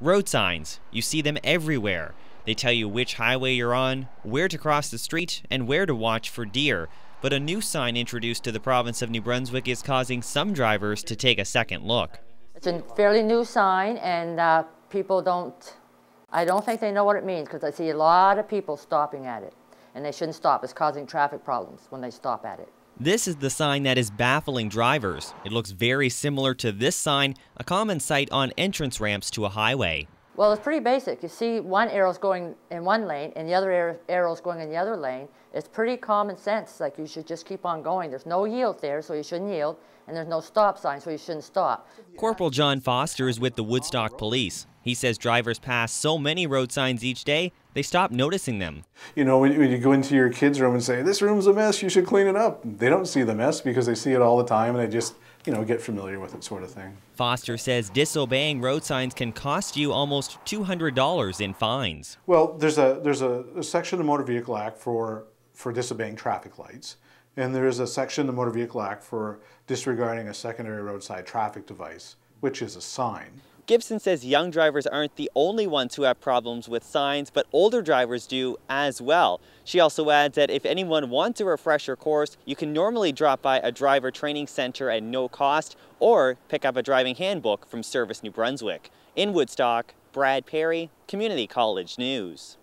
Road signs, you see them everywhere. They tell you which highway you're on, where to cross the street, and where to watch for deer. But a new sign introduced to the province of New Brunswick is causing some drivers to take a second look. It's a fairly new sign, and uh, people don't, I don't think they know what it means because I see a lot of people stopping at it, and they shouldn't stop. It's causing traffic problems when they stop at it. This is the sign that is baffling drivers. It looks very similar to this sign, a common sight on entrance ramps to a highway. Well, it's pretty basic. You see one arrow's going in one lane and the other arrow's going in the other lane. It's pretty common sense, like you should just keep on going. There's no yield there, so you shouldn't yield, and there's no stop sign, so you shouldn't stop. Corporal John Foster is with the Woodstock Police. He says drivers pass so many road signs each day, they stop noticing them. You know, when, you go into your kid's room and say, This room's a mess, you should clean it up, they don't see the mess because they see it all the time and they just, you know, get familiar with it sort of thing. Foster says disobeying road signs can cost you almost $200 in fines. Well, there's a, there's a, a section of the Motor Vehicle Act for, for disobeying traffic lights. And there is a section of the Motor Vehicle Act for disregarding a secondary roadside traffic device, which is a sign. Gibson says young drivers aren't the only ones who have problems with signs, but older drivers do as well. She also adds that if anyone wants a refresher course, you can normally drop by a driver training center at no cost or pick up a driving handbook from Service New Brunswick. In Woodstock, Brad Perry, Community College News.